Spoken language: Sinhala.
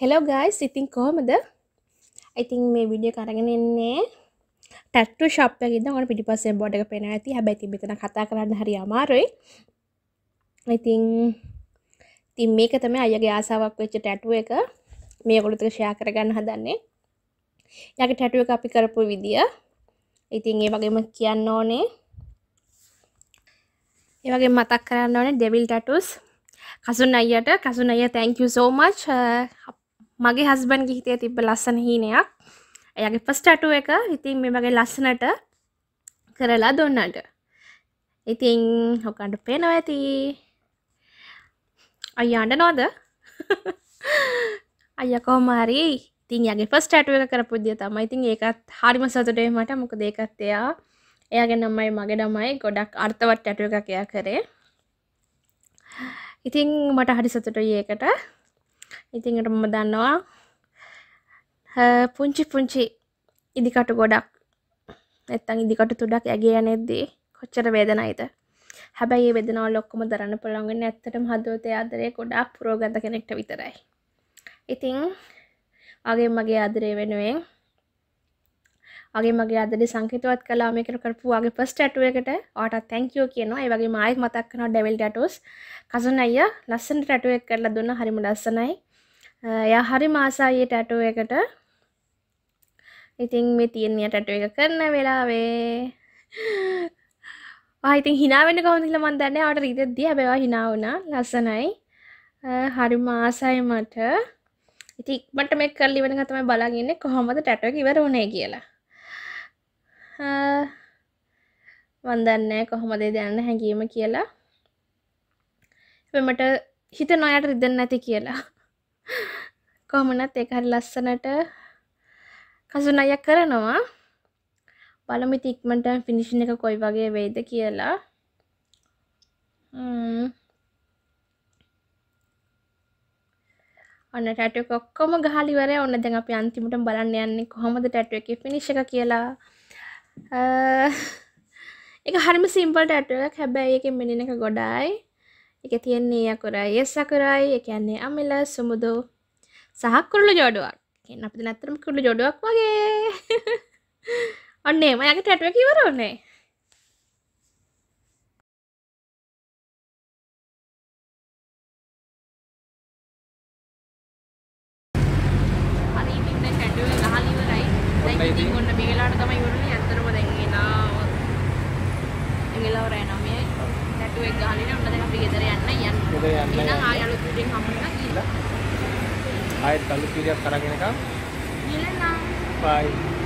හෙලෝ ගයිස් ඉතින් කොහොමද ඉතින් මේ විඩිය කරගෙන එන්නේ ටැට්ටු ශප් එකකින්ද ඔකට පිටිපස්සේ බෝඩ් එක පේනවා ඇති හැබැයි ඉතින් මෙතන කතා කරන්න හරි අමාරුයි ඉතින් ඉතින් මේක තමයි අයගේ ආසාවක් වෙච්ච ටැටුව එක මේ ඔයගොල්ලෝ එක්ක ෂෙයා කරගන්න හදන්නේ යාගේ ටැටුව එක අපි කරපු විදිය ඉතින් ඒ වගේම කියන්න ඕනේ ඒ වගේ මතක් කරන්න ඕනේ ඩෙවිල් ටැටුස් කසුන් අයියට කසුන් අයියා thank you so much මගේ හස්බන්ගේ හිතේ තිබ්බ ලස්සන හීනයක් ඇයගේ ෆස්ටටු එක ඉතින් මේ වගේ ලස්සනට කරලා දුන්නට ඉතින් හොකන්ට පේනව ඇති අයියාන්ට නොද අයකෝමාරි ඉතින් යගේ ෆස්ටටුව එක කරපුද්දිය තමයි ඉතින් ඒකත් හරිම සතුටේ මට මොක දෙකත්තයා එයාගේ නම්මයි මගේ නමයි ගොඩක් අර්ථවත් ටැටුව එකකයා කරේ ඉතිං මට හරි සතුටයි ඒකට ඉතින් මම දන්නවා පුංචි පුංචි ඉදිකටු ගොඩක් නැත්තම් ඉදිකටු තුඩක් ඇගේ යනේදී කොච්චර වේදනයිද හැබැයි මේ වේදනාව ලොක්කම දරන්න පුළුවන් වෙන්නේ ඇත්තටම හදවතේ ආදරේ ගොඩාක් පුරෝගත කෙනෙක්ට විතරයි. ඉතින් වගේ මගේ ආදරය වෙනුවෙන් වගේ මගේ අදලි සංකතවත් කලා මේකන කරපු වගේ පස් ටැටුව එකට ඕට තැංකෝ කියනවා ඒ වගේ මයික් මතක් කන ඩෙවල් ටටස් කසුන අය ලස්සන් ටැටුවක් කරලා දුන්න හරිම ලස්සනයි එයා හරි මාසායේ ටැටුව එකට ඉතින් මේ තියෙන්නේ ටැටුව එක කරන වෙලාවේ ආයිතින් හිනාවෙන්න කොහොමද කියලා මන් දන්නේ ආවට රීතෙද්දී හැබැයි හිනා වුණා ලස්සනයි හරි මාසයි මට ඉතින් ඉක්මනට මේක කරලා ඉවරන ගමන් තමයි බලන් ඉන්නේ කොහොමද ටැටුව එක ඉවර වුනේ කියලා මන් දන්නේ කොහොමද දැනන හැංගීම කියලා හැබැයි මට හිතනවා යට රිදෙන්නේ නැති කියලා කොමනත් ඒක හරි ලස්සනට කසුන අය කරනවා බලමු ඉක්මනට ෆිනිෂින් එක කොයි වගේ වෙයිද කියලා ඔන්න ටැටු එක ඔක්කොම ගහලා ඉවරයි. ඔන්න දැන් අපි අන්තිමට බලන්න යන්නේ කොහොමද ටැටු එකේ ෆිනිෂ් එක කියලා. ඒක හරිම සිම්පල් ටැටු එකක්. හැබැයි ඒකේ මෙනින එක ගොඩායි. එක තියෙන්නේ අකුරයි එස් අකුරයි ඒ කියන්නේ අමිල සුමුදු සහ කුරුළු ජෝඩුවක්. කියන්නේ අපිට නැත්තරම කුරුළු ජෝඩුවක් වගේ. ඔන්න එහෙම යගේ ටැටු එක ඉවර වුණේ. හරි ඉතින් දැන් ටැටු එක ගහලා ඉවරයි. දැන් ඉතින් ඔන්න මේ වෙලාවට තමයි ඉවරුනේ. ඇත්තටම දැන් එනවා. එංගලවරය 9යි. ටැටු එක ගහලා අපි ගෙදර යන්න යන්න. ගෙදර යන්න. එහෙනම් ආය අලුත් වීඩියෝ හම්බුනා කියලා. ආයෙත් අලුත් වීඩියෝක් කරගෙන එකක්. ගිහලා නම්. බයි.